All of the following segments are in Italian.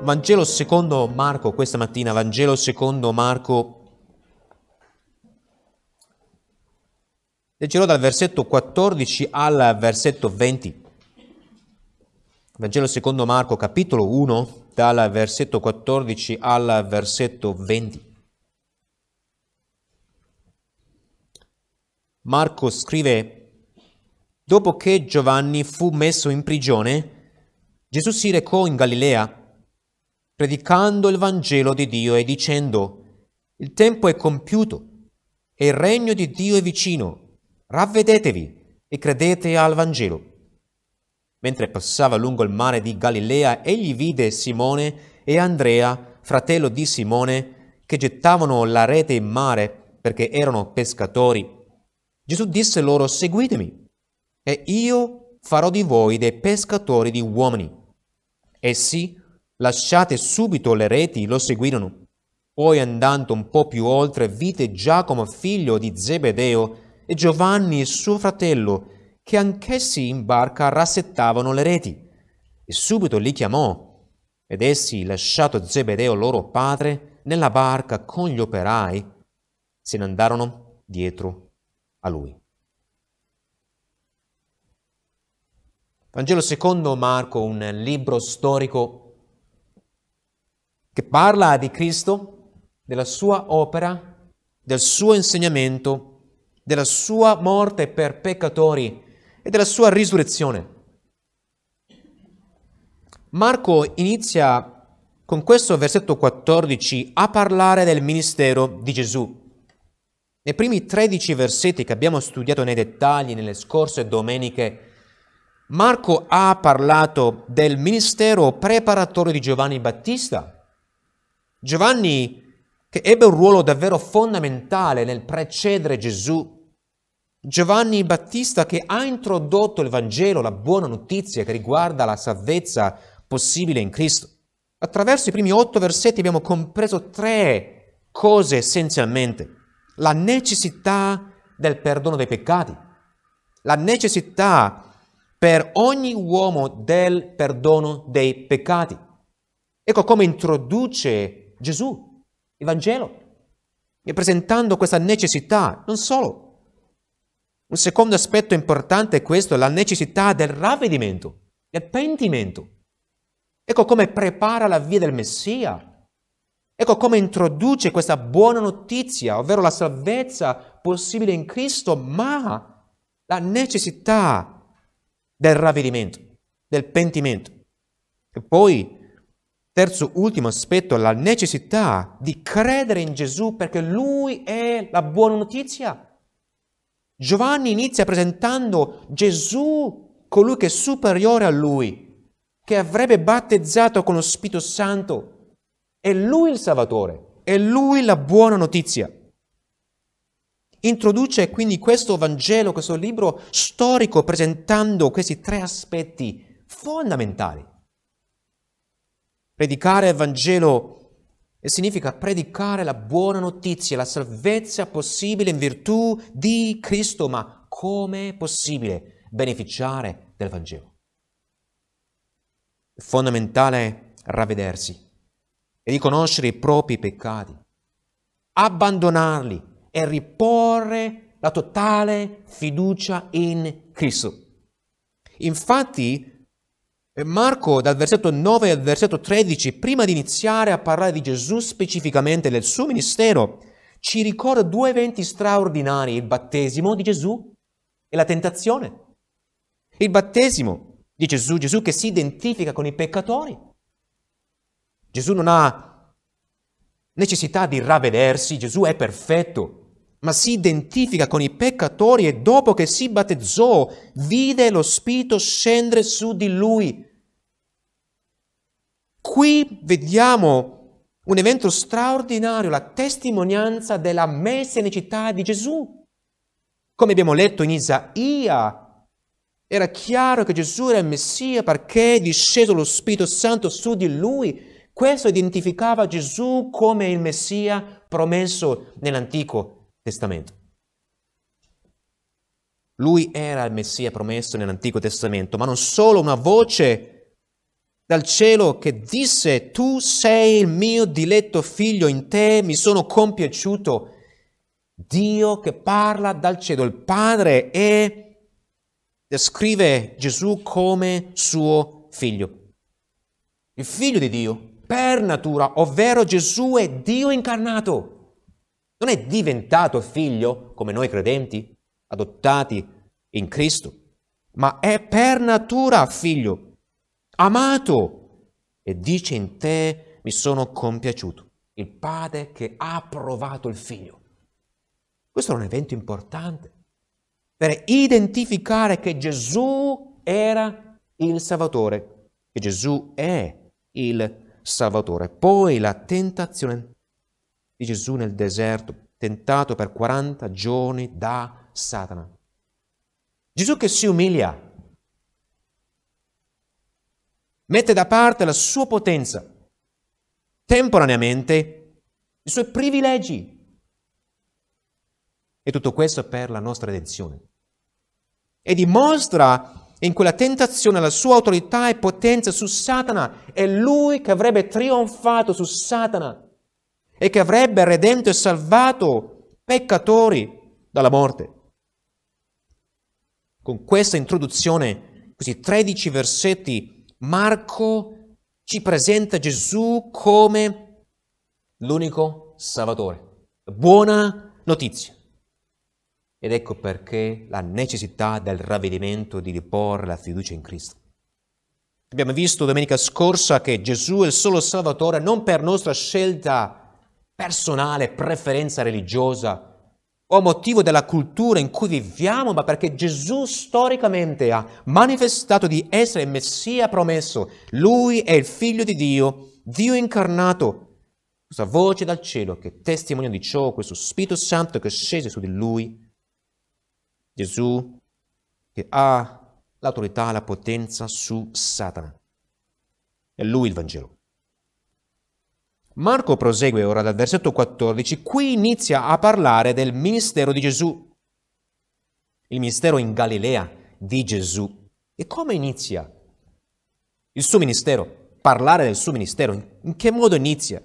Vangelo secondo Marco, questa mattina Vangelo secondo Marco, leggerò dal versetto 14 al versetto 20. Vangelo secondo Marco, capitolo 1, dal versetto 14 al versetto 20. Marco scrive, dopo che Giovanni fu messo in prigione, Gesù si recò in Galilea predicando il Vangelo di Dio e dicendo, il tempo è compiuto e il regno di Dio è vicino, ravvedetevi e credete al Vangelo. Mentre passava lungo il mare di Galilea, egli vide Simone e Andrea, fratello di Simone, che gettavano la rete in mare perché erano pescatori. Gesù disse loro, seguitemi, e io farò di voi dei pescatori di uomini. Essi Lasciate subito le reti, lo seguirono. Poi andando un po' più oltre, vide Giacomo figlio di Zebedeo e Giovanni suo fratello, che anch'essi in barca rassettavano le reti. E subito li chiamò. Ed essi, lasciato Zebedeo loro padre, nella barca con gli operai, se ne andarono dietro a lui. Vangelo secondo Marco, un libro storico che parla di Cristo, della sua opera, del suo insegnamento, della sua morte per peccatori e della sua risurrezione. Marco inizia con questo versetto 14 a parlare del ministero di Gesù. Nei primi 13 versetti che abbiamo studiato nei dettagli nelle scorse domeniche, Marco ha parlato del ministero preparatorio di Giovanni Battista Giovanni, che ebbe un ruolo davvero fondamentale nel precedere Gesù, Giovanni Battista che ha introdotto il Vangelo, la buona notizia che riguarda la salvezza possibile in Cristo. Attraverso i primi otto versetti abbiamo compreso tre cose essenzialmente. La necessità del perdono dei peccati, la necessità per ogni uomo del perdono dei peccati. Ecco come introduce Gesù, il Vangelo, e presentando questa necessità, non solo. Un secondo aspetto importante è questo, la necessità del ravvedimento, del pentimento. Ecco come prepara la via del Messia. Ecco come introduce questa buona notizia, ovvero la salvezza possibile in Cristo, ma la necessità del ravvedimento, del pentimento. E poi Terzo, ultimo aspetto, la necessità di credere in Gesù perché lui è la buona notizia. Giovanni inizia presentando Gesù, colui che è superiore a lui, che avrebbe battezzato con lo Spirito Santo. È lui il Salvatore, è lui la buona notizia. Introduce quindi questo Vangelo, questo libro storico, presentando questi tre aspetti fondamentali. Predicare il Vangelo significa predicare la buona notizia, la salvezza possibile in virtù di Cristo, ma come è possibile beneficiare del Vangelo? È fondamentale ravvedersi e riconoscere i propri peccati, abbandonarli e riporre la totale fiducia in Cristo. Infatti, Marco dal versetto 9 al versetto 13, prima di iniziare a parlare di Gesù specificamente del suo ministero, ci ricorda due eventi straordinari, il battesimo di Gesù e la tentazione. Il battesimo di Gesù, Gesù che si identifica con i peccatori. Gesù non ha necessità di ravvedersi, Gesù è perfetto, ma si identifica con i peccatori e dopo che si battezzò vide lo Spirito scendere su di lui Qui vediamo un evento straordinario, la testimonianza della messianicità di Gesù. Come abbiamo letto in Isaia, era chiaro che Gesù era il Messia perché è disceso lo Spirito Santo su di lui. Questo identificava Gesù come il Messia promesso nell'Antico Testamento. Lui era il Messia promesso nell'Antico Testamento, ma non solo una voce dal cielo che disse, tu sei il mio diletto figlio, in te mi sono compiaciuto. Dio che parla dal cielo, il Padre, e descrive Gesù come suo figlio. Il figlio di Dio, per natura, ovvero Gesù è Dio incarnato. Non è diventato figlio come noi credenti, adottati in Cristo, ma è per natura figlio amato e dice in te mi sono compiaciuto. Il padre che ha provato il figlio. Questo è un evento importante per identificare che Gesù era il Salvatore, che Gesù è il Salvatore. Poi la tentazione di Gesù nel deserto, tentato per 40 giorni da Satana. Gesù che si umilia mette da parte la sua potenza, temporaneamente i suoi privilegi. E tutto questo per la nostra redenzione. E dimostra in quella tentazione la sua autorità e potenza su Satana. È lui che avrebbe trionfato su Satana e che avrebbe redento e salvato peccatori dalla morte. Con questa introduzione, questi 13 versetti Marco ci presenta Gesù come l'unico Salvatore. Buona notizia. Ed ecco perché la necessità del ravvedimento di riporre la fiducia in Cristo. Abbiamo visto domenica scorsa che Gesù è il solo Salvatore non per nostra scelta personale, preferenza religiosa, o motivo della cultura in cui viviamo, ma perché Gesù storicamente ha manifestato di essere il Messia promesso. Lui è il figlio di Dio, Dio incarnato. Questa voce dal cielo che testimonia di ciò, questo Spirito Santo che scese su di lui. Gesù che ha l'autorità, la potenza su Satana. È lui il Vangelo. Marco prosegue ora dal versetto 14, qui inizia a parlare del ministero di Gesù, il ministero in Galilea di Gesù. E come inizia il suo ministero? Parlare del suo ministero, in che modo inizia?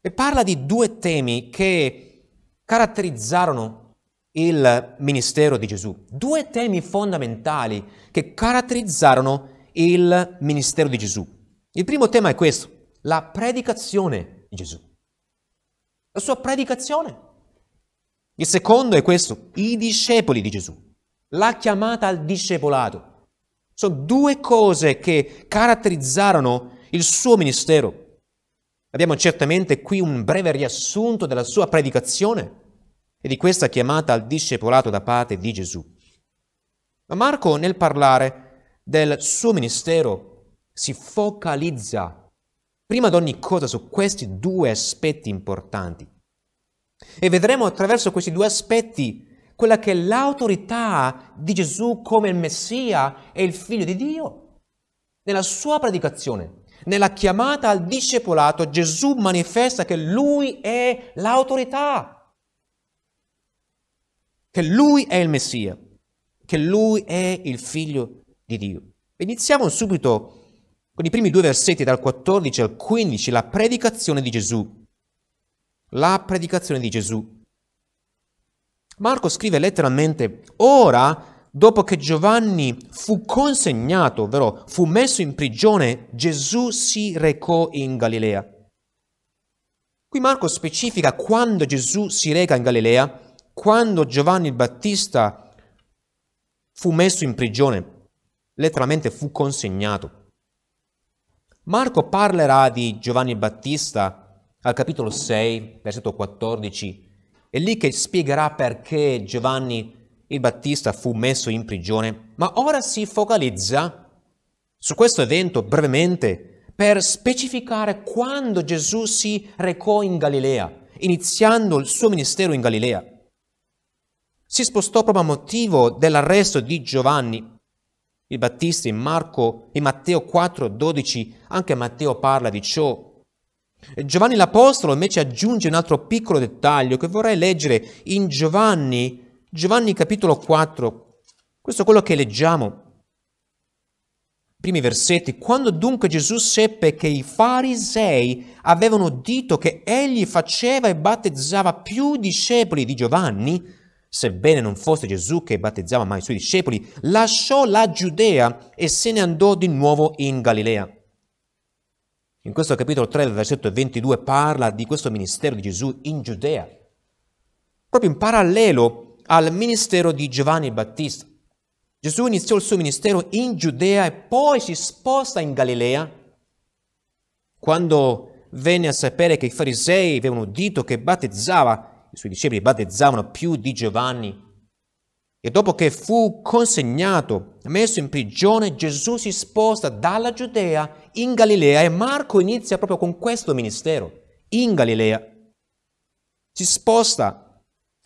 E parla di due temi che caratterizzarono il ministero di Gesù, due temi fondamentali che caratterizzarono il ministero di Gesù. Il primo tema è questo, la predicazione di Gesù. La sua predicazione. Il secondo è questo, i discepoli di Gesù, la chiamata al discepolato. Sono due cose che caratterizzarono il suo ministero. Abbiamo certamente qui un breve riassunto della sua predicazione e di questa chiamata al discepolato da parte di Gesù. Ma Marco nel parlare del suo ministero si focalizza prima di ogni cosa su questi due aspetti importanti. E vedremo attraverso questi due aspetti quella che è l'autorità di Gesù come il Messia e il Figlio di Dio. Nella sua predicazione, nella chiamata al discepolato, Gesù manifesta che lui è l'autorità, che lui è il Messia, che lui è il Figlio di Dio. Iniziamo subito con i primi due versetti dal 14 al 15, la predicazione di Gesù. La predicazione di Gesù. Marco scrive letteralmente, ora, dopo che Giovanni fu consegnato, ovvero fu messo in prigione, Gesù si recò in Galilea. Qui Marco specifica quando Gesù si reca in Galilea, quando Giovanni il Battista fu messo in prigione, letteralmente fu consegnato. Marco parlerà di Giovanni Battista al capitolo 6, versetto 14. È lì che spiegherà perché Giovanni il Battista fu messo in prigione, ma ora si focalizza su questo evento brevemente per specificare quando Gesù si recò in Galilea, iniziando il suo ministero in Galilea. Si spostò proprio a motivo dell'arresto di Giovanni il Battista in Marco e Matteo 4, 12, anche Matteo parla di ciò. Giovanni l'Apostolo invece aggiunge un altro piccolo dettaglio che vorrei leggere in Giovanni, Giovanni capitolo 4. Questo è quello che leggiamo. Primi versetti. Quando dunque Gesù seppe che i farisei avevano dito che egli faceva e battezzava più discepoli di Giovanni, sebbene non fosse Gesù che battezzava mai i suoi discepoli, lasciò la Giudea e se ne andò di nuovo in Galilea. In questo capitolo 3, versetto 22, parla di questo ministero di Gesù in Giudea, proprio in parallelo al ministero di Giovanni il Battista. Gesù iniziò il suo ministero in Giudea e poi si sposta in Galilea. Quando venne a sapere che i farisei avevano udito che battezzava suoi discepoli battezzavano più di Giovanni. E dopo che fu consegnato, messo in prigione, Gesù si sposta dalla Giudea in Galilea e Marco inizia proprio con questo ministero, in Galilea. Si sposta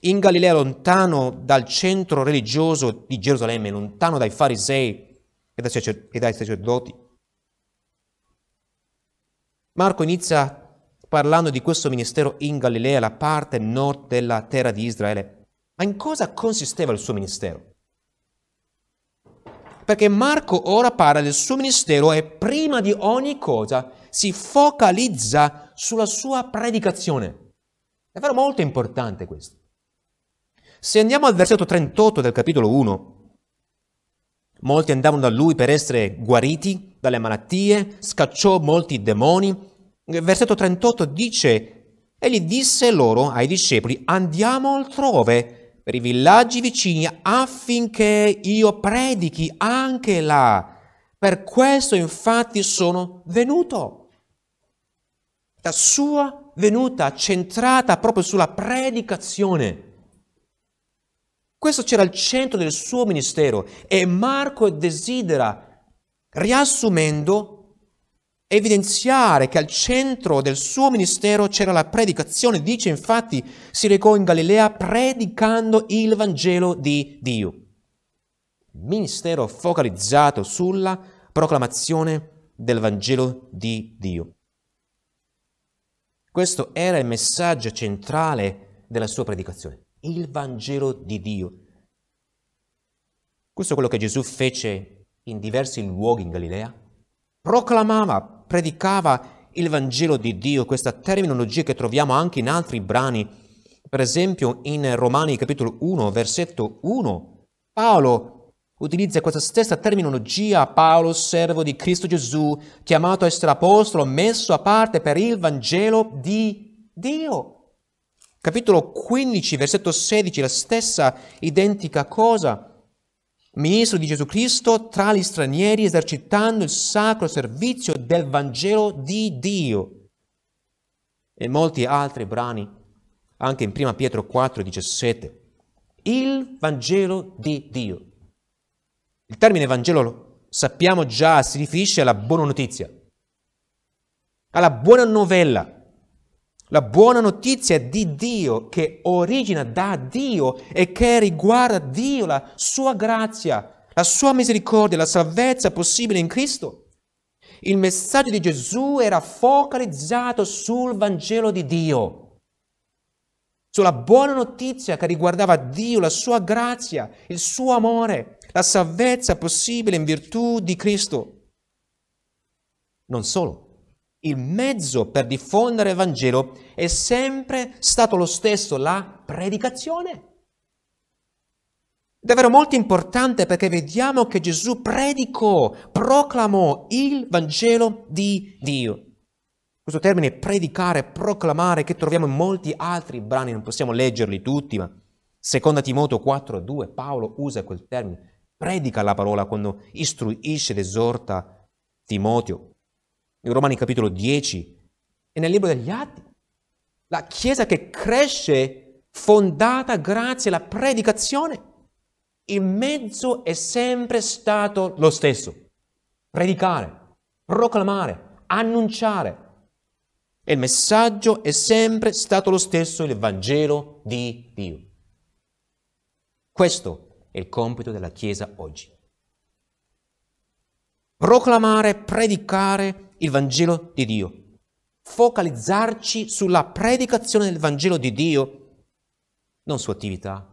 in Galilea lontano dal centro religioso di Gerusalemme, lontano dai farisei e dai sacerdoti. Marco inizia parlando di questo ministero in Galilea, la parte nord della terra di Israele. Ma in cosa consisteva il suo ministero? Perché Marco ora parla del suo ministero e prima di ogni cosa si focalizza sulla sua predicazione. È vero molto importante questo. Se andiamo al versetto 38 del capitolo 1, molti andavano da lui per essere guariti dalle malattie, scacciò molti demoni, versetto 38 dice, egli disse loro, ai discepoli, andiamo altrove, per i villaggi vicini, affinché io predichi anche là. Per questo infatti sono venuto. La sua venuta centrata proprio sulla predicazione. Questo c'era al centro del suo ministero e Marco desidera, riassumendo, evidenziare che al centro del suo ministero c'era la predicazione. Dice infatti, si recò in Galilea predicando il Vangelo di Dio. Ministero focalizzato sulla proclamazione del Vangelo di Dio. Questo era il messaggio centrale della sua predicazione, il Vangelo di Dio. Questo è quello che Gesù fece in diversi luoghi in Galilea. Proclamava predicava il Vangelo di Dio, questa terminologia che troviamo anche in altri brani, per esempio in Romani capitolo 1, versetto 1, Paolo utilizza questa stessa terminologia, Paolo, servo di Cristo Gesù, chiamato a essere apostolo, messo a parte per il Vangelo di Dio. Capitolo 15, versetto 16, la stessa identica cosa ministro di Gesù Cristo tra gli stranieri esercitando il sacro servizio del Vangelo di Dio. E molti altri brani, anche in 1 Pietro 4, 17. Il Vangelo di Dio. Il termine Vangelo, sappiamo già, si riferisce alla buona notizia, alla buona novella. La buona notizia di Dio che origina da Dio e che riguarda Dio, la sua grazia, la sua misericordia, la salvezza possibile in Cristo. Il messaggio di Gesù era focalizzato sul Vangelo di Dio sulla buona notizia che riguardava Dio, la sua grazia, il suo amore, la salvezza possibile in virtù di Cristo. Non solo. Il mezzo per diffondere il Vangelo è sempre stato lo stesso, la predicazione. Davvero molto importante perché vediamo che Gesù predicò, proclamò il Vangelo di Dio. Questo termine predicare, proclamare, che troviamo in molti altri brani, non possiamo leggerli tutti, ma seconda Timoteo 2, Paolo usa quel termine, predica la parola quando istruisce ed esorta Timoteo in Romani capitolo 10 e nel libro degli Atti. La Chiesa che cresce fondata grazie alla predicazione. Il mezzo è sempre stato lo stesso. Predicare, proclamare, annunciare. E il messaggio è sempre stato lo stesso, il Vangelo di Dio. Questo è il compito della Chiesa oggi. Proclamare, predicare, il Vangelo di Dio, focalizzarci sulla predicazione del Vangelo di Dio, non su attività,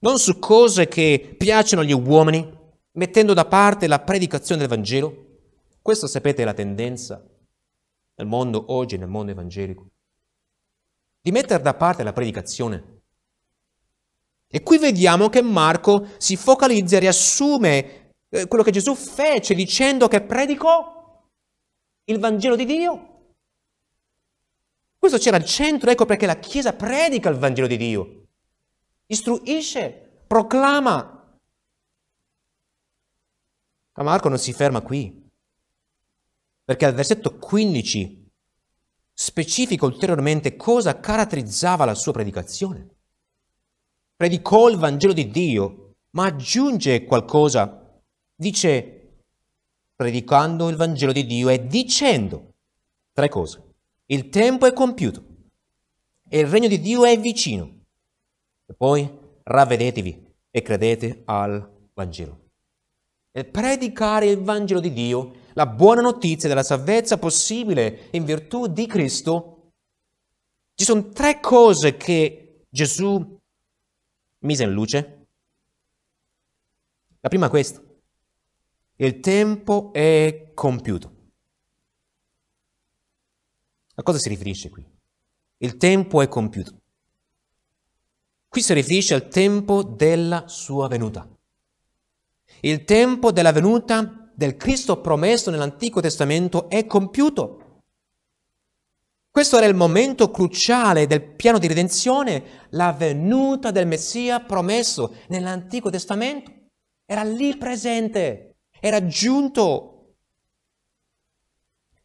non su cose che piacciono agli uomini, mettendo da parte la predicazione del Vangelo. Questa, sapete, è la tendenza nel mondo oggi, nel mondo evangelico, di mettere da parte la predicazione. E qui vediamo che Marco si focalizza e riassume eh, quello che Gesù fece dicendo che predicò il Vangelo di Dio? Questo c'era al centro, ecco perché la Chiesa predica il Vangelo di Dio, istruisce, proclama. Ma Marco non si ferma qui, perché al versetto 15 specifica ulteriormente cosa caratterizzava la sua predicazione. Predicò il Vangelo di Dio, ma aggiunge qualcosa dice predicando il Vangelo di Dio e dicendo tre cose. Il tempo è compiuto e il regno di Dio è vicino. E poi ravvedetevi e credete al Vangelo. E predicare il Vangelo di Dio, la buona notizia della salvezza possibile in virtù di Cristo, ci sono tre cose che Gesù mise in luce. La prima è questa. Il tempo è compiuto. A cosa si riferisce qui? Il tempo è compiuto. Qui si riferisce al tempo della sua venuta. Il tempo della venuta del Cristo promesso nell'Antico Testamento è compiuto. Questo era il momento cruciale del piano di redenzione, la venuta del Messia promesso nell'Antico Testamento. Era lì presente. Era giunto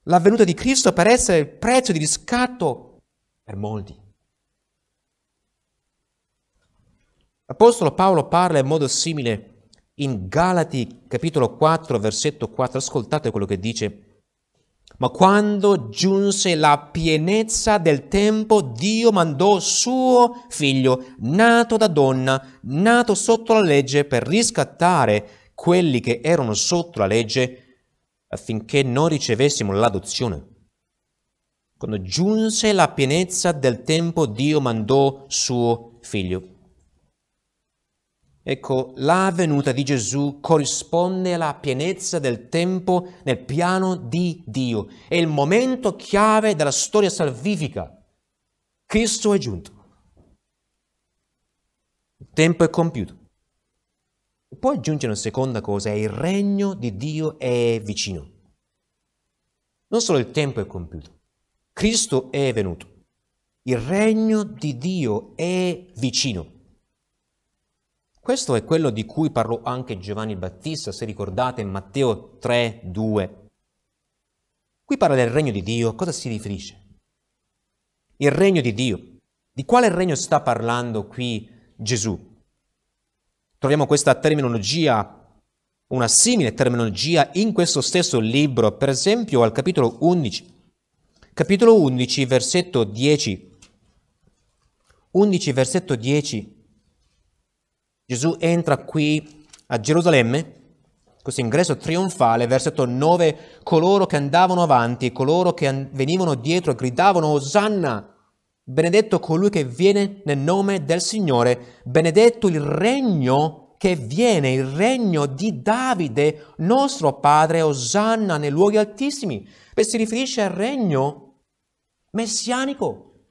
la venuta di Cristo per essere il prezzo di riscatto per molti. L'Apostolo Paolo parla in modo simile in Galati capitolo 4 versetto 4. Ascoltate quello che dice. Ma quando giunse la pienezza del tempo, Dio mandò suo figlio, nato da donna, nato sotto la legge, per riscattare quelli che erano sotto la legge affinché non ricevessimo l'adozione. Quando giunse la pienezza del tempo, Dio mandò suo figlio. Ecco, la venuta di Gesù corrisponde alla pienezza del tempo nel piano di Dio. È il momento chiave della storia salvifica. Cristo è giunto. Il tempo è compiuto poi aggiunge una seconda cosa, il regno di Dio è vicino. Non solo il tempo è compiuto, Cristo è venuto. Il regno di Dio è vicino. Questo è quello di cui parlò anche Giovanni Battista, se ricordate in Matteo 3, 2. Qui parla del regno di Dio, cosa si riferisce? Il regno di Dio. Di quale regno sta parlando qui Gesù? Troviamo questa terminologia, una simile terminologia in questo stesso libro, per esempio al capitolo 11, capitolo 11, versetto 10. 11, versetto 10. Gesù entra qui a Gerusalemme, questo ingresso trionfale, versetto 9, coloro che andavano avanti, coloro che venivano dietro gridavano Osanna, benedetto colui che viene nel nome del Signore, benedetto il regno che viene, il regno di Davide, nostro Padre, Osanna nei luoghi altissimi. Beh, si riferisce al regno messianico,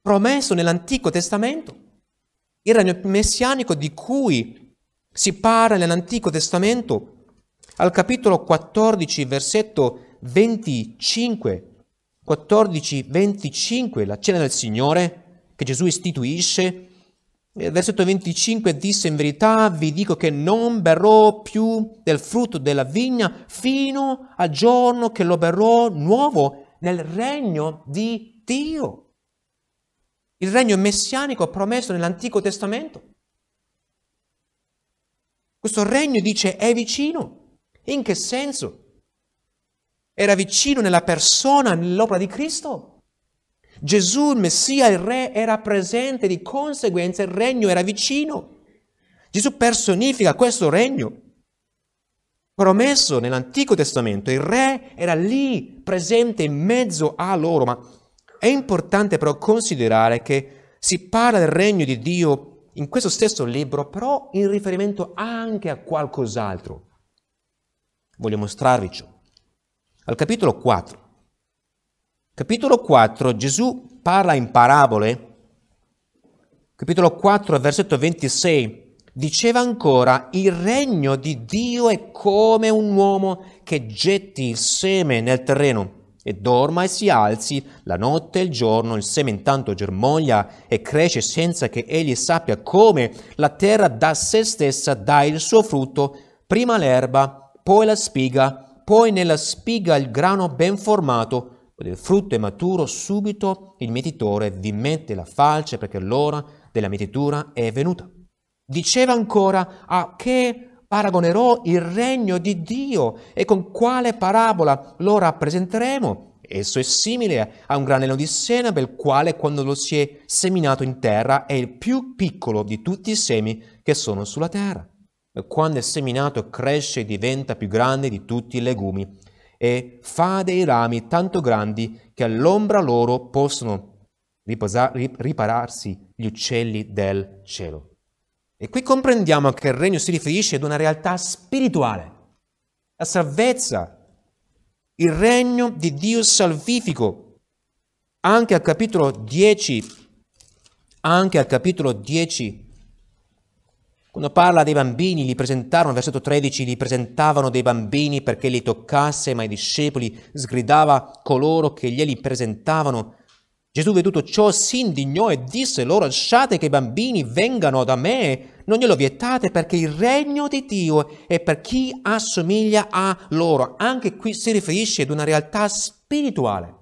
promesso nell'Antico Testamento. Il regno messianico di cui si parla nell'Antico Testamento, al capitolo 14, versetto 25, 14, 25, la cena del Signore che Gesù istituisce. Nel eh, versetto 25 disse in verità vi dico che non berrò più del frutto della vigna fino al giorno che lo berrò nuovo nel regno di Dio. Il regno messianico promesso nell'Antico Testamento. Questo regno dice è vicino. In che senso? era vicino nella persona, nell'opera di Cristo. Gesù, il Messia, il Re, era presente, di conseguenza il regno era vicino. Gesù personifica questo regno. Promesso nell'Antico Testamento, il Re era lì, presente in mezzo a loro, ma è importante però considerare che si parla del regno di Dio in questo stesso libro, però in riferimento anche a qualcos'altro. Voglio mostrarvi ciò al capitolo 4. Capitolo 4 Gesù parla in parabole. Capitolo 4, versetto 26. Diceva ancora, il regno di Dio è come un uomo che getti il seme nel terreno e dorma e si alzi la notte e il giorno, il seme intanto germoglia e cresce senza che egli sappia come la terra da se stessa dà il suo frutto, prima l'erba, poi la spiga, poi nella spiga il grano ben formato, il frutto è maturo, subito il mietitore vi mette la falce perché l'ora della mietitura è venuta. Diceva ancora a che paragonerò il regno di Dio e con quale parabola lo rappresenteremo. Esso è simile a un granello di senape, il quale quando lo si è seminato in terra è il più piccolo di tutti i semi che sono sulla terra quando è seminato cresce e diventa più grande di tutti i legumi e fa dei rami tanto grandi che all'ombra loro possono riposare, ripararsi gli uccelli del cielo. E qui comprendiamo che il regno si riferisce ad una realtà spirituale, la salvezza, il regno di Dio salvifico. Anche al capitolo 10, anche al capitolo 10 quando parla dei bambini, li presentarono, versetto 13, li presentavano dei bambini perché li toccasse, ma i discepoli sgridava coloro che glieli presentavano. Gesù veduto ciò si indignò e disse loro lasciate che i bambini vengano da me, non glielo vietate perché il regno di Dio è per chi assomiglia a loro. Anche qui si riferisce ad una realtà spirituale.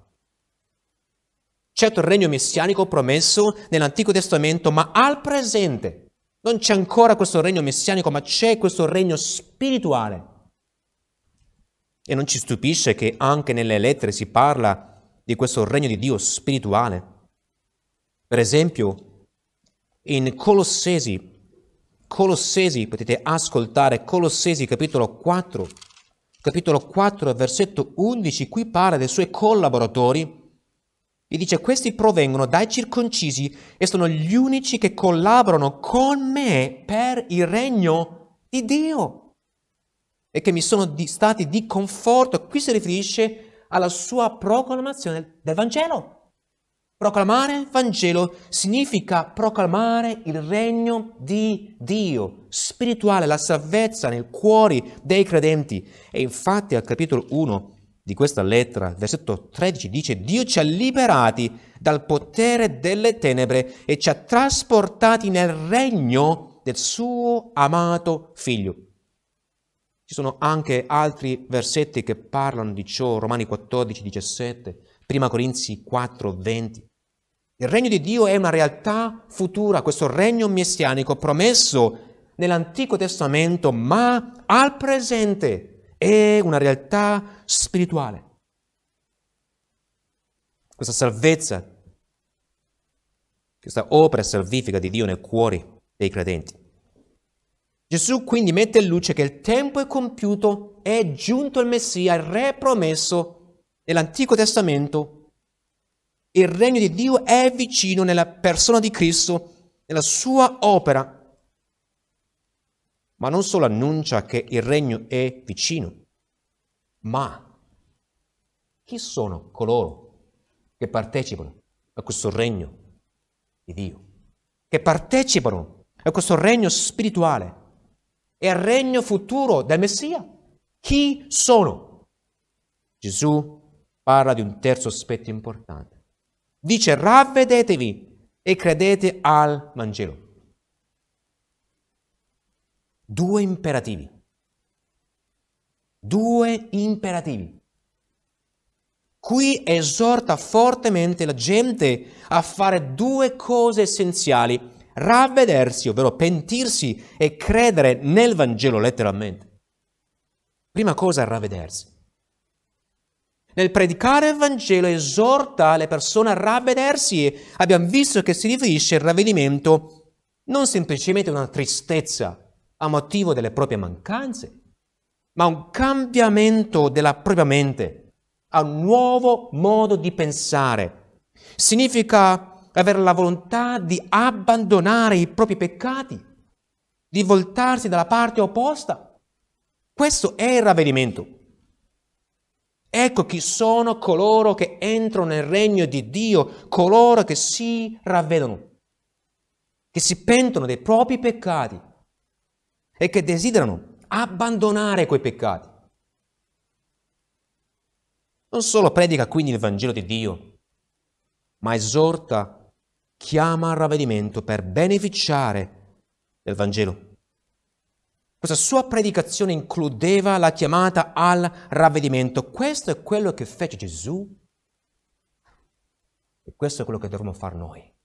Certo il regno messianico promesso nell'Antico Testamento, ma al presente non c'è ancora questo regno messianico, ma c'è questo regno spirituale. E non ci stupisce che anche nelle lettere si parla di questo regno di Dio spirituale. Per esempio, in Colossesi, Colossesi, potete ascoltare Colossesi capitolo 4, capitolo 4 versetto 11, qui parla dei suoi collaboratori e dice, questi provengono dai circoncisi e sono gli unici che collaborano con me per il regno di Dio e che mi sono di, stati di conforto. Qui si riferisce alla sua proclamazione del Vangelo. Proclamare il Vangelo significa proclamare il regno di Dio, spirituale, la salvezza nel cuore dei credenti. E infatti al capitolo 1 di questa lettera, versetto 13, dice Dio ci ha liberati dal potere delle tenebre e ci ha trasportati nel regno del suo amato figlio. Ci sono anche altri versetti che parlano di ciò, Romani 14, 17, 1 Corinzi 4, 20. Il regno di Dio è una realtà futura, questo regno messianico promesso nell'Antico Testamento, ma al presente è una realtà spirituale. Questa salvezza, questa opera salvifica di Dio nei cuori dei credenti. Gesù quindi mette in luce che il tempo è compiuto, è giunto il Messia, il Re promesso nell'Antico Testamento. Il regno di Dio è vicino nella persona di Cristo, nella sua opera ma non solo annuncia che il regno è vicino, ma chi sono coloro che partecipano a questo regno di Dio? Che partecipano a questo regno spirituale e al regno futuro del Messia? Chi sono? Gesù parla di un terzo aspetto importante. Dice ravvedetevi e credete al Vangelo. Due imperativi. Due imperativi. Qui esorta fortemente la gente a fare due cose essenziali, ravvedersi, ovvero pentirsi e credere nel Vangelo letteralmente. Prima cosa è ravvedersi. Nel predicare il Vangelo esorta le persone a ravvedersi e abbiamo visto che si riferisce il ravvedimento non semplicemente a una tristezza, a motivo delle proprie mancanze, ma un cambiamento della propria mente, a un nuovo modo di pensare. Significa avere la volontà di abbandonare i propri peccati, di voltarsi dalla parte opposta. Questo è il ravvedimento. Ecco chi sono coloro che entrano nel regno di Dio, coloro che si ravvedono, che si pentono dei propri peccati e che desiderano abbandonare quei peccati. Non solo predica quindi il Vangelo di Dio, ma esorta, chiama al ravvedimento per beneficiare del Vangelo. Questa sua predicazione includeva la chiamata al ravvedimento. Questo è quello che fece Gesù e questo è quello che dovremmo fare noi.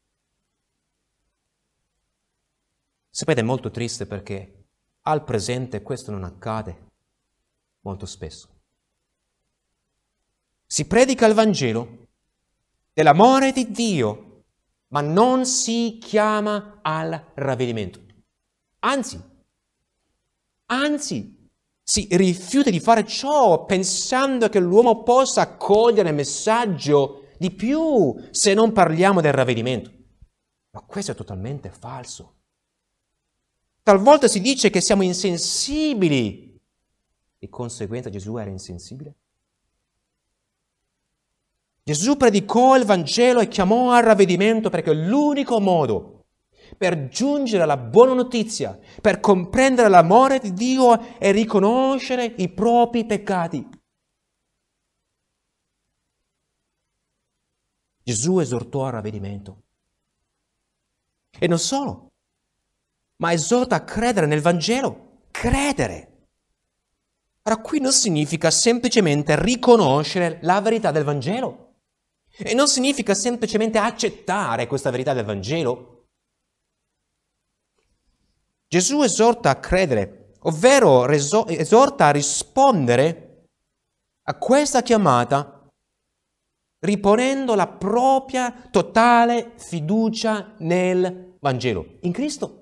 Sapete, è molto triste perché al presente questo non accade molto spesso. Si predica il Vangelo dell'amore di Dio, ma non si chiama al ravvedimento. Anzi, anzi, si rifiuta di fare ciò pensando che l'uomo possa accogliere il messaggio di più se non parliamo del ravvedimento. Ma questo è totalmente falso. Talvolta si dice che siamo insensibili e conseguenza Gesù era insensibile. Gesù predicò il Vangelo e chiamò al ravvedimento perché l'unico modo per giungere alla buona notizia, per comprendere l'amore di Dio e riconoscere i propri peccati. Gesù esortò al ravvedimento. E non solo, ma esorta a credere nel Vangelo, credere. Ora qui non significa semplicemente riconoscere la verità del Vangelo e non significa semplicemente accettare questa verità del Vangelo. Gesù esorta a credere, ovvero esorta a rispondere a questa chiamata riponendo la propria totale fiducia nel Vangelo, in Cristo.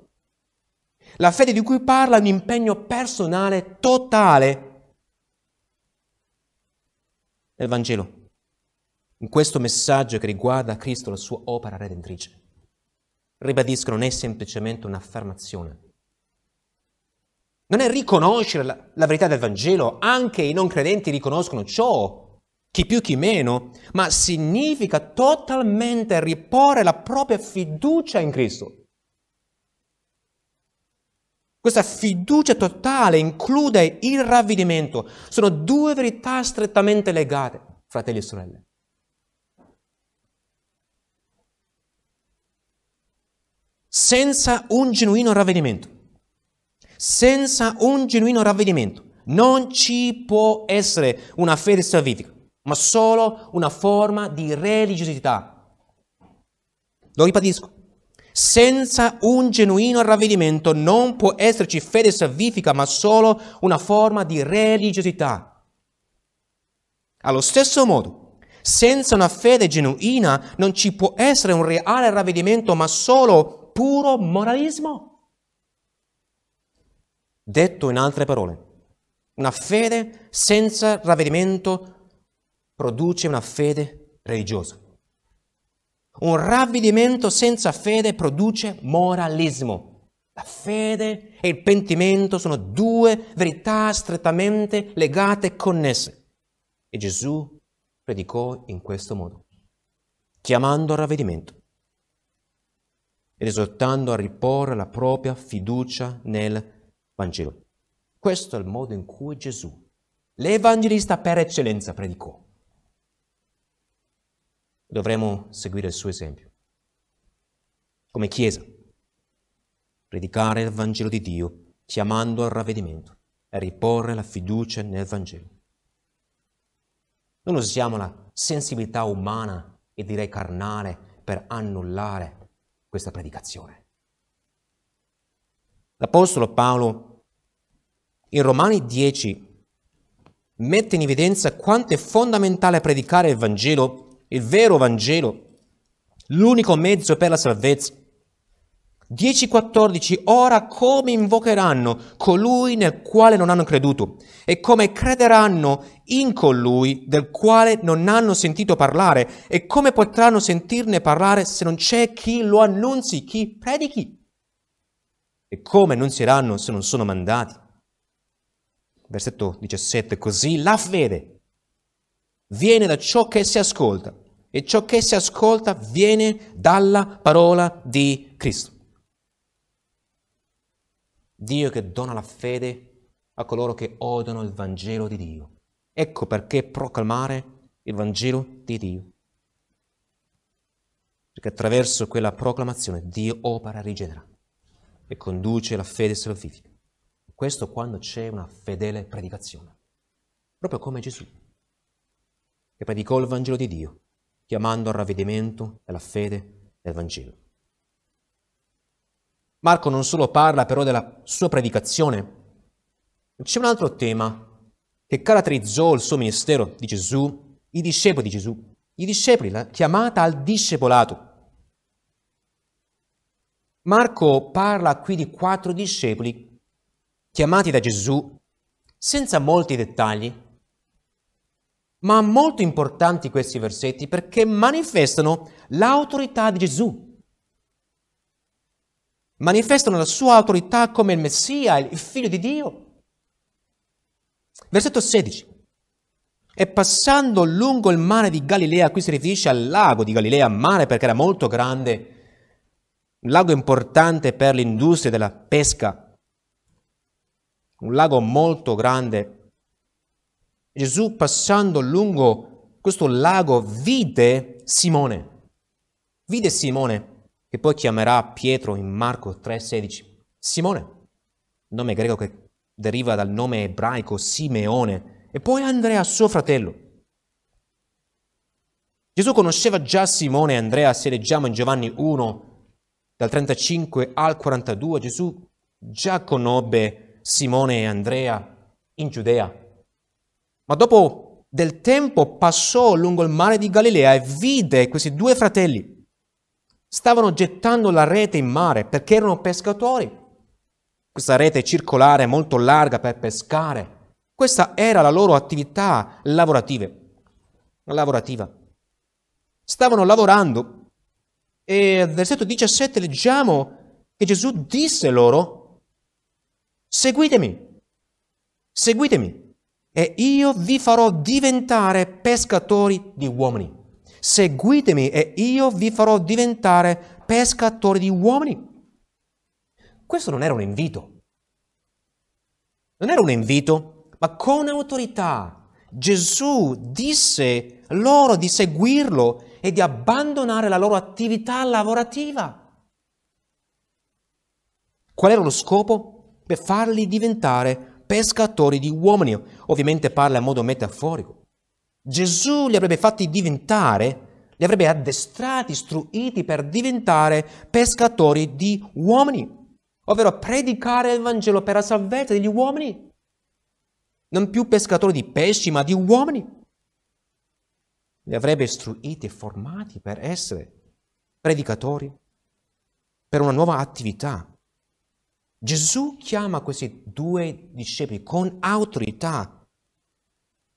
La fede di cui parla è un impegno personale totale nel Vangelo, in questo messaggio che riguarda Cristo e la sua opera redentrice. Ribadisco, non è semplicemente un'affermazione. Non è riconoscere la, la verità del Vangelo, anche i non credenti riconoscono ciò, chi più chi meno, ma significa totalmente riporre la propria fiducia in Cristo. Questa fiducia totale include il ravvedimento. Sono due verità strettamente legate, fratelli e sorelle. Senza un genuino ravvedimento, senza un genuino ravvedimento, non ci può essere una fede salvifica, ma solo una forma di religiosità. Lo ripetisco. Senza un genuino ravvedimento non può esserci fede salvifica, ma solo una forma di religiosità. Allo stesso modo, senza una fede genuina non ci può essere un reale ravvedimento, ma solo puro moralismo. Detto in altre parole, una fede senza ravvedimento produce una fede religiosa. Un ravvedimento senza fede produce moralismo. La fede e il pentimento sono due verità strettamente legate e connesse. E Gesù predicò in questo modo, chiamando al ravvedimento ed esortando a riporre la propria fiducia nel Vangelo. Questo è il modo in cui Gesù, l'evangelista per eccellenza, predicò dovremmo seguire il suo esempio. Come Chiesa, predicare il Vangelo di Dio, chiamando al ravvedimento e riporre la fiducia nel Vangelo. Non usiamo la sensibilità umana e direi carnale per annullare questa predicazione. L'Apostolo Paolo in Romani 10 mette in evidenza quanto è fondamentale predicare il Vangelo il vero Vangelo, l'unico mezzo per la salvezza. 10.14 Ora come invocheranno colui nel quale non hanno creduto e come crederanno in colui del quale non hanno sentito parlare e come potranno sentirne parlare se non c'è chi lo annunzi, chi predichi? E come annunzieranno se non sono mandati? Versetto 17 Così la fede viene da ciò che si ascolta e ciò che si ascolta viene dalla parola di Cristo. Dio che dona la fede a coloro che odiano il Vangelo di Dio. Ecco perché proclamare il Vangelo di Dio. Perché attraverso quella proclamazione Dio opera e rigenera e conduce la fede salvifica. Questo quando c'è una fedele predicazione. Proprio come Gesù, che predicò il Vangelo di Dio chiamando al ravvedimento, alla fede e al Vangelo. Marco non solo parla però della sua predicazione, c'è un altro tema che caratterizzò il suo ministero di Gesù, i discepoli di Gesù, i discepoli, la chiamata al discepolato. Marco parla qui di quattro discepoli chiamati da Gesù senza molti dettagli, ma molto importanti questi versetti perché manifestano l'autorità di Gesù. Manifestano la sua autorità come il Messia, il figlio di Dio. Versetto 16. E passando lungo il mare di Galilea, qui si riferisce al lago di Galilea, mare perché era molto grande, un lago importante per l'industria della pesca, un lago molto grande Gesù passando lungo questo lago vide Simone, vide Simone, che poi chiamerà Pietro in Marco 3:16. Simone, nome greco che deriva dal nome ebraico Simeone, e poi Andrea suo fratello. Gesù conosceva già Simone e Andrea, se leggiamo in Giovanni 1, dal 35 al 42, Gesù già conobbe Simone e Andrea in Giudea. Ma dopo del tempo passò lungo il mare di Galilea e vide questi due fratelli. Stavano gettando la rete in mare perché erano pescatori. Questa rete circolare molto larga per pescare. Questa era la loro attività lavorativa. Stavano lavorando e nel versetto 17 leggiamo che Gesù disse loro, seguitemi, seguitemi e io vi farò diventare pescatori di uomini. Seguitemi e io vi farò diventare pescatori di uomini. Questo non era un invito. Non era un invito, ma con autorità Gesù disse loro di seguirlo e di abbandonare la loro attività lavorativa. Qual era lo scopo? Per farli diventare pescatori pescatori di uomini. Ovviamente parla in modo metaforico. Gesù li avrebbe fatti diventare, li avrebbe addestrati, istruiti per diventare pescatori di uomini, ovvero predicare il Vangelo per la salvezza degli uomini. Non più pescatori di pesci, ma di uomini. Li avrebbe istruiti e formati per essere predicatori, per una nuova attività, Gesù chiama questi due discepoli con autorità.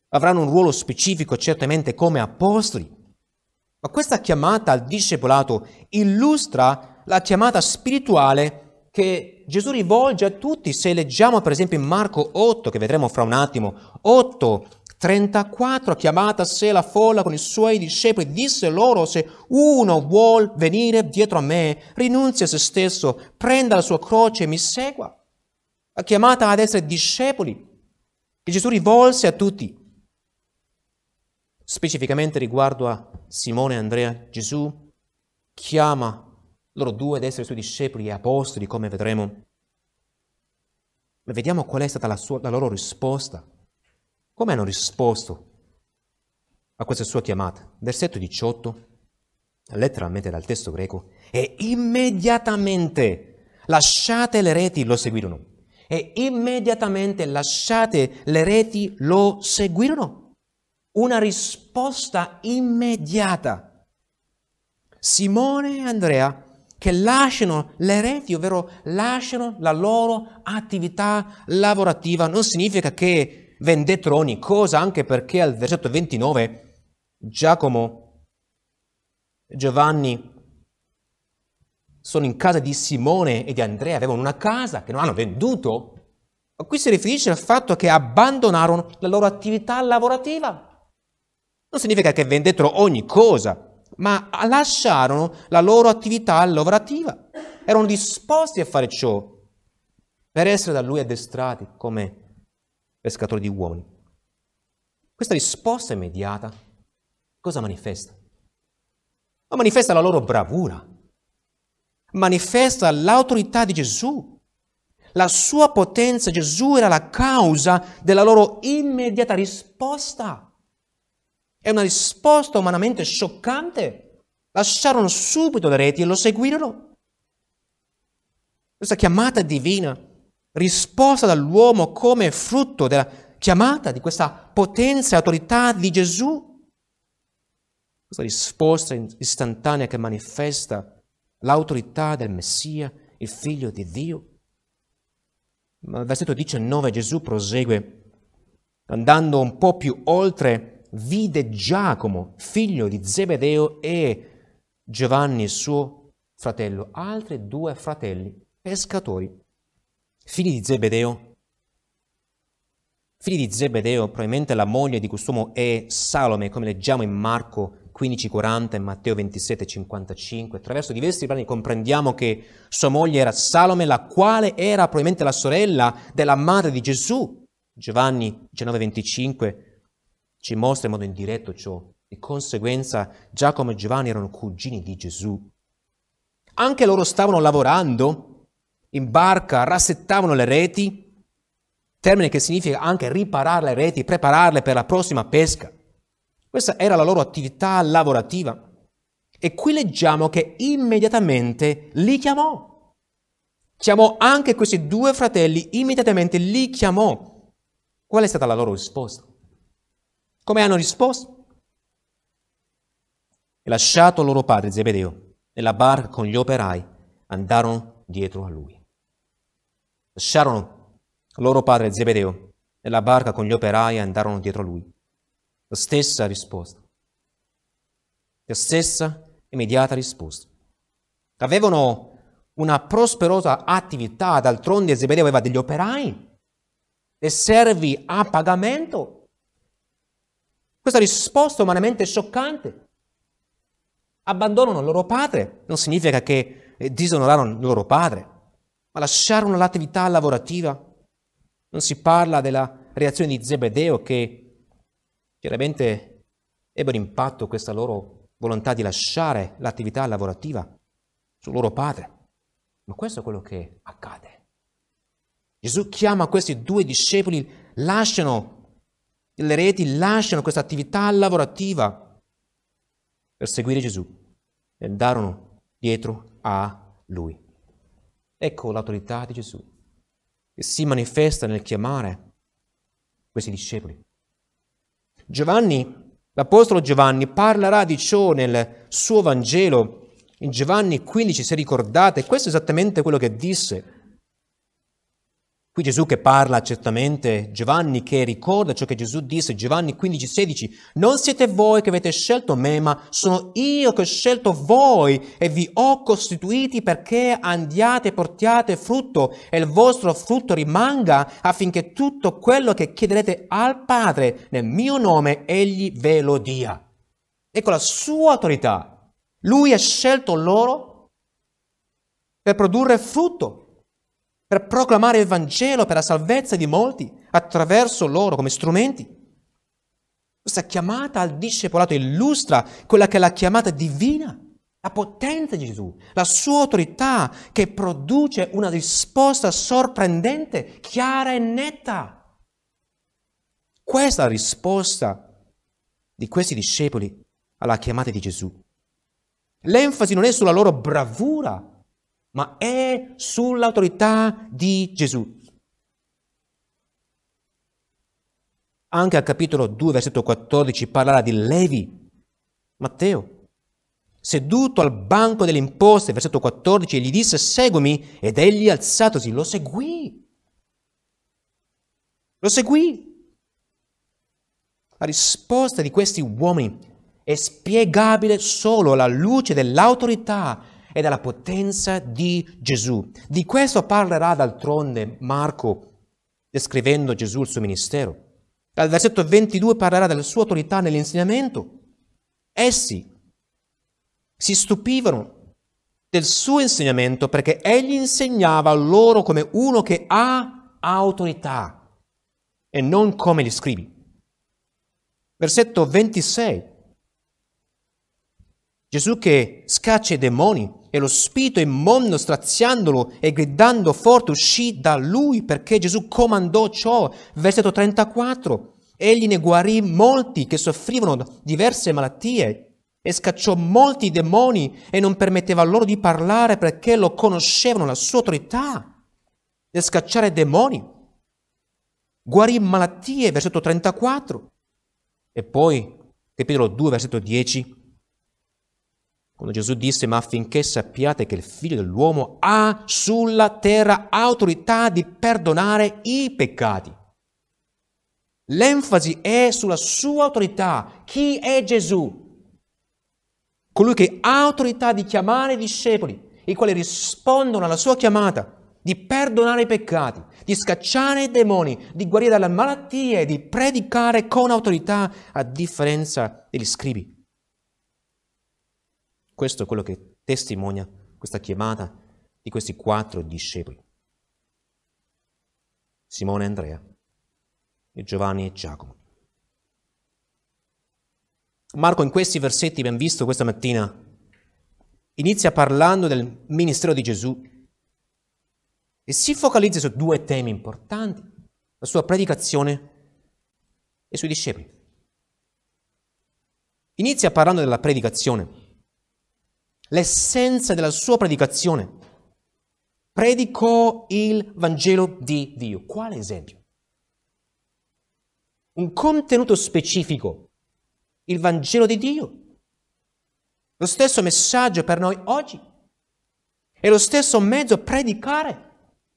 Avranno un ruolo specifico certamente come apostoli, ma questa chiamata al discepolato illustra la chiamata spirituale che Gesù rivolge a tutti. Se leggiamo per esempio in Marco 8, che vedremo fra un attimo, 8 34, chiamata a sé la folla con i suoi discepoli, disse loro, se uno vuol venire dietro a me, rinunzia a se stesso, prenda la sua croce e mi segua. La chiamata ad essere discepoli, che Gesù rivolse a tutti. Specificamente riguardo a Simone e Andrea, Gesù chiama loro due ad essere suoi discepoli e apostoli, come vedremo. Ma vediamo qual è stata la, sua, la loro risposta come hanno risposto a questa sua chiamata? Versetto 18, letteralmente dal testo greco, e immediatamente lasciate le reti, lo seguirono. E immediatamente lasciate le reti, lo seguirono. Una risposta immediata. Simone e Andrea che lasciano le reti, ovvero lasciano la loro attività lavorativa, non significa che vendette ogni cosa, anche perché al versetto 29 Giacomo, Giovanni sono in casa di Simone e di Andrea, avevano una casa che non hanno venduto. Ma qui si riferisce al fatto che abbandonarono la loro attività lavorativa. Non significa che vendettero ogni cosa, ma lasciarono la loro attività lavorativa. Erano disposti a fare ciò per essere da lui addestrati come pescatori di uomini. Questa risposta immediata cosa manifesta? Ma manifesta la loro bravura, manifesta l'autorità di Gesù, la sua potenza. Gesù era la causa della loro immediata risposta. È una risposta umanamente scioccante. Lasciarono subito le reti e lo seguirono. Questa chiamata divina risposta dall'uomo come frutto della chiamata di questa potenza e autorità di Gesù, questa risposta istantanea che manifesta l'autorità del Messia, il figlio di Dio. Ma il versetto 19 Gesù prosegue, andando un po' più oltre, vide Giacomo, figlio di Zebedeo, e Giovanni, suo fratello, altri due fratelli pescatori. Figli di Zebedeo. Figli di Zebedeo, probabilmente la moglie di quest'uomo è Salome, come leggiamo in Marco 15,40 e Matteo 27,55. Attraverso diversi brani comprendiamo che sua moglie era Salome, la quale era probabilmente la sorella della madre di Gesù. Giovanni 19,25 ci mostra in modo indiretto ciò. Di conseguenza Giacomo e Giovanni erano cugini di Gesù. Anche loro stavano lavorando in barca rassettavano le reti, termine che significa anche riparare le reti, prepararle per la prossima pesca. Questa era la loro attività lavorativa. E qui leggiamo che immediatamente li chiamò. Chiamò anche questi due fratelli, immediatamente li chiamò. Qual è stata la loro risposta? Come hanno risposto? E lasciato loro padre Zebedeo nella barca con gli operai, andarono dietro a lui. Lasciarono loro padre Zebedeo e la barca con gli operai e andarono dietro lui. La stessa risposta. La stessa immediata risposta. Avevano una prosperosa attività, d'altronde Zebedeo aveva degli operai e servi a pagamento. Questa risposta umanamente scioccante. Abbandonano il loro padre, non significa che disonorarono il loro padre, ma lasciarono l'attività lavorativa. Non si parla della reazione di Zebedeo che chiaramente ebbe un impatto questa loro volontà di lasciare l'attività lavorativa sul loro padre. Ma questo è quello che accade. Gesù chiama questi due discepoli, lasciano le reti, lasciano questa attività lavorativa per seguire Gesù e andarono dietro a lui. Ecco l'autorità di Gesù che si manifesta nel chiamare questi discepoli. Giovanni, l'Apostolo Giovanni parlerà di ciò nel suo Vangelo, in Giovanni 15, se ricordate, questo è esattamente quello che disse. Qui Gesù che parla certamente, Giovanni che ricorda ciò che Gesù disse, Giovanni 15, 16, non siete voi che avete scelto me, ma sono io che ho scelto voi e vi ho costituiti perché andiate e portiate frutto e il vostro frutto rimanga affinché tutto quello che chiederete al Padre nel mio nome egli ve lo dia. Ecco la sua autorità. Lui ha scelto loro per produrre frutto per proclamare il Vangelo per la salvezza di molti attraverso loro come strumenti. Questa chiamata al discepolato illustra quella che è la chiamata divina, la potenza di Gesù, la sua autorità che produce una risposta sorprendente, chiara e netta. Questa è la risposta di questi discepoli alla chiamata di Gesù. L'enfasi non è sulla loro bravura, ma è sull'autorità di Gesù. Anche al capitolo 2, versetto 14, parlerà di Levi, Matteo, seduto al banco delle imposte, versetto 14, e gli disse seguimi, ed egli alzatosi lo seguì. Lo seguì. La risposta di questi uomini è spiegabile solo alla luce dell'autorità e dalla potenza di Gesù. Di questo parlerà d'altronde Marco descrivendo Gesù il suo ministero. Dal versetto 22 parlerà della sua autorità nell'insegnamento. Essi si stupivano del suo insegnamento perché egli insegnava loro come uno che ha autorità e non come gli scrivi. Versetto 26 Gesù che scaccia i demoni e lo spirito immondo straziandolo e gridando forte uscì da lui perché Gesù comandò ciò. Versetto 34. Egli ne guarì molti che soffrivano diverse malattie e scacciò molti demoni e non permetteva loro di parlare perché lo conoscevano la sua autorità nel scacciare demoni. Guarì malattie, versetto 34. E poi, capitolo 2, versetto 10, quando Gesù disse, ma affinché sappiate che il figlio dell'uomo ha sulla terra autorità di perdonare i peccati. L'enfasi è sulla sua autorità. Chi è Gesù? Colui che ha autorità di chiamare i discepoli, i quali rispondono alla sua chiamata di perdonare i peccati, di scacciare i demoni, di guarire dalle malattie, di predicare con autorità a differenza degli scribi. Questo è quello che testimonia questa chiamata di questi quattro discepoli. Simone e Andrea, e Giovanni e Giacomo. Marco in questi versetti, ben visto questa mattina, inizia parlando del ministero di Gesù e si focalizza su due temi importanti, la sua predicazione e sui discepoli. Inizia parlando della predicazione l'essenza della sua predicazione. Predicò il Vangelo di Dio. Quale esempio? Un contenuto specifico, il Vangelo di Dio. Lo stesso messaggio per noi oggi. E lo stesso mezzo predicare,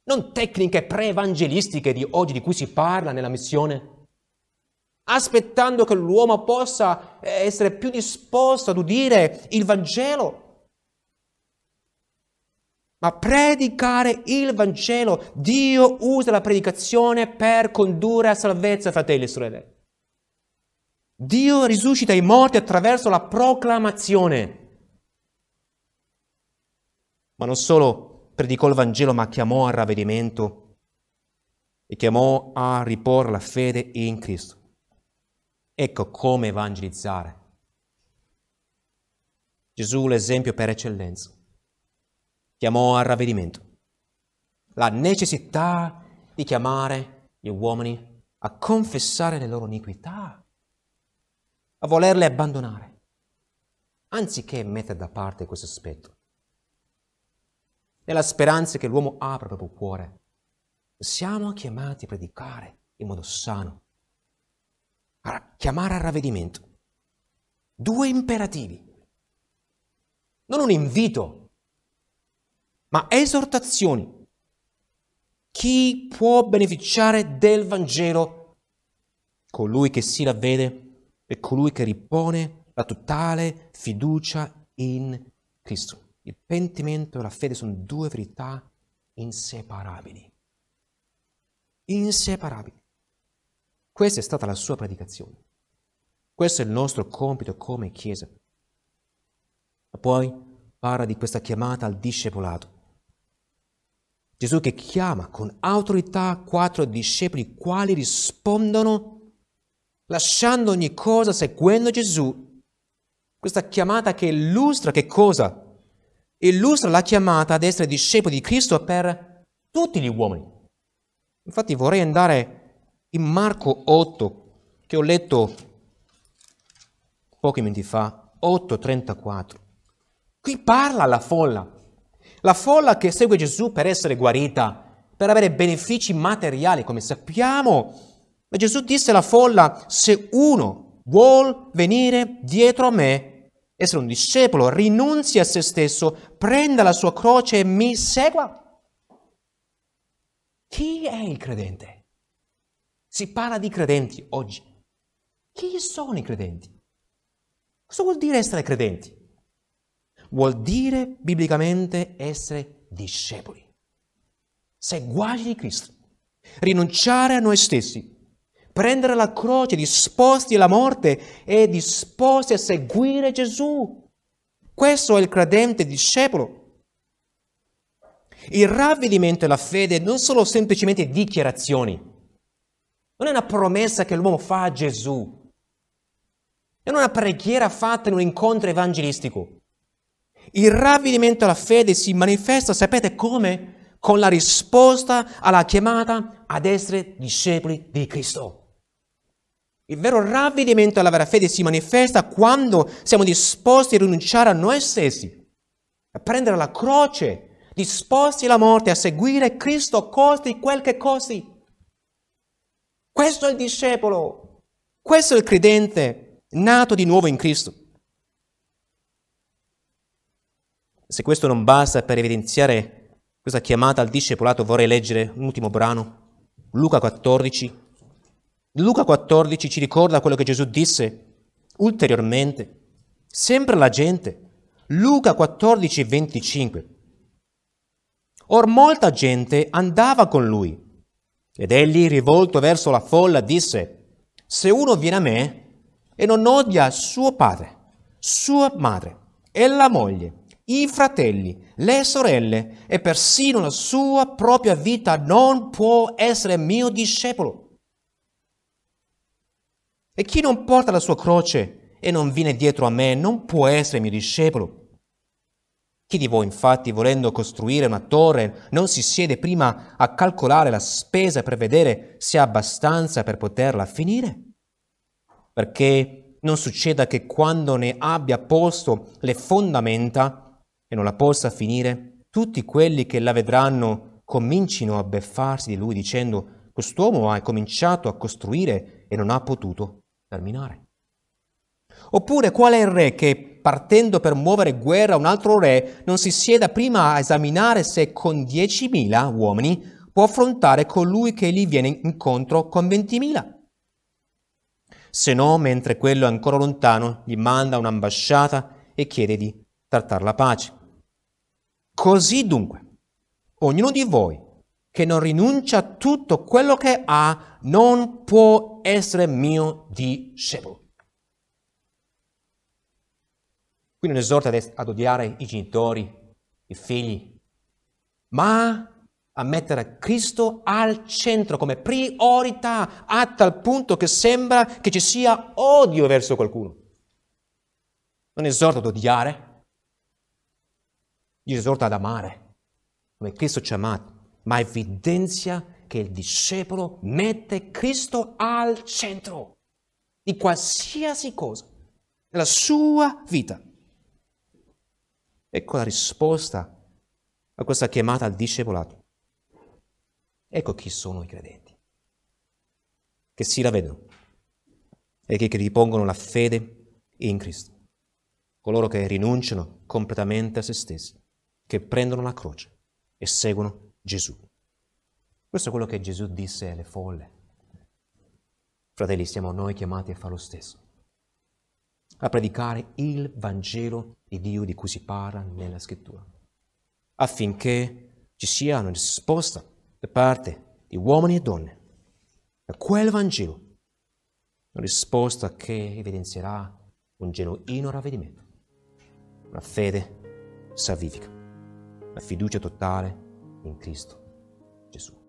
non tecniche pre-evangelistiche di oggi di cui si parla nella missione, aspettando che l'uomo possa eh, essere più disposto ad udire il Vangelo ma predicare il Vangelo. Dio usa la predicazione per condurre a salvezza fratelli e sorelle. Dio risuscita i morti attraverso la proclamazione. Ma non solo predicò il Vangelo, ma chiamò al ravvedimento e chiamò a riporre la fede in Cristo. Ecco come evangelizzare. Gesù l'esempio per eccellenza chiamò al ravvedimento, la necessità di chiamare gli uomini a confessare le loro iniquità, a volerle abbandonare, anziché mettere da parte questo aspetto. Nella speranza che l'uomo apra il proprio cuore, siamo chiamati a predicare in modo sano, a chiamare al ravvedimento. Due imperativi, non un invito ma esortazioni. Chi può beneficiare del Vangelo? Colui che si ravvede e colui che ripone la totale fiducia in Cristo. Il pentimento e la fede sono due verità inseparabili. Inseparabili. Questa è stata la sua predicazione. Questo è il nostro compito come Chiesa. poi parla di questa chiamata al discepolato. Gesù che chiama con autorità quattro discepoli, quali rispondono lasciando ogni cosa, seguendo Gesù. Questa chiamata che illustra che cosa? Illustra la chiamata ad essere discepoli di Cristo per tutti gli uomini. Infatti vorrei andare in Marco 8, che ho letto pochi minuti fa, 8.34. Qui parla la folla la folla che segue Gesù per essere guarita, per avere benefici materiali, come sappiamo. Ma Gesù disse alla folla, se uno vuol venire dietro a me, essere un discepolo, rinunzi a se stesso, prenda la sua croce e mi segua. Chi è il credente? Si parla di credenti oggi. Chi sono i credenti? Cosa vuol dire essere credenti? vuol dire biblicamente essere discepoli, seguaci di Cristo, rinunciare a noi stessi, prendere la croce disposti alla morte e disposti a seguire Gesù. Questo è il credente discepolo. Il ravvedimento e la fede non sono semplicemente dichiarazioni, non è una promessa che l'uomo fa a Gesù, non è una preghiera fatta in un incontro evangelistico, il ravvedimento alla fede si manifesta, sapete come? Con la risposta alla chiamata ad essere discepoli di Cristo. Il vero ravvedimento alla vera fede si manifesta quando siamo disposti a rinunciare a noi stessi, a prendere la croce, disposti alla morte, a seguire Cristo costi quel che costi. Questo è il discepolo, questo è il credente nato di nuovo in Cristo. Se questo non basta per evidenziare questa chiamata al discepolato, vorrei leggere un ultimo brano, Luca 14. Luca 14 ci ricorda quello che Gesù disse ulteriormente, sempre la gente. Luca 14, 25. Or molta gente andava con lui, ed egli, rivolto verso la folla, disse, se uno viene a me e non odia suo padre, sua madre e la moglie, i fratelli, le sorelle e persino la sua propria vita non può essere mio discepolo. E chi non porta la sua croce e non viene dietro a me non può essere mio discepolo. Chi di voi infatti, volendo costruire una torre, non si siede prima a calcolare la spesa per vedere se ha abbastanza per poterla finire? Perché non succeda che quando ne abbia posto le fondamenta, e non la possa finire, tutti quelli che la vedranno comincino a beffarsi di lui dicendo quest'uomo ha cominciato a costruire e non ha potuto terminare. Oppure qual è il re che partendo per muovere guerra a un altro re non si sieda prima a esaminare se con 10.000 uomini può affrontare colui che gli viene incontro con 20.000? Se no, mentre quello è ancora lontano, gli manda un'ambasciata e chiede di trattare la pace. Così dunque, ognuno di voi che non rinuncia a tutto quello che ha non può essere mio discepolo. Qui non esorta ad odiare i genitori, i figli, ma a mettere Cristo al centro come priorità, a tal punto che sembra che ci sia odio verso qualcuno. Non esorta ad odiare, gli esorta ad amare, come Cristo ci ha amato, ma evidenzia che il discepolo mette Cristo al centro di qualsiasi cosa, nella sua vita. Ecco la risposta a questa chiamata al discepolato. Ecco chi sono i credenti, che si la vedono e che ripongono la fede in Cristo, coloro che rinunciano completamente a se stessi che prendono la croce e seguono Gesù. Questo è quello che Gesù disse alle folle. Fratelli, siamo noi chiamati a fare lo stesso, a predicare il Vangelo di Dio di cui si parla nella Scrittura, affinché ci sia una risposta da parte di uomini e donne a quel Vangelo, una risposta che evidenzierà un genuino ravvedimento, una fede salvifica la fiducia totale in Cristo Gesù.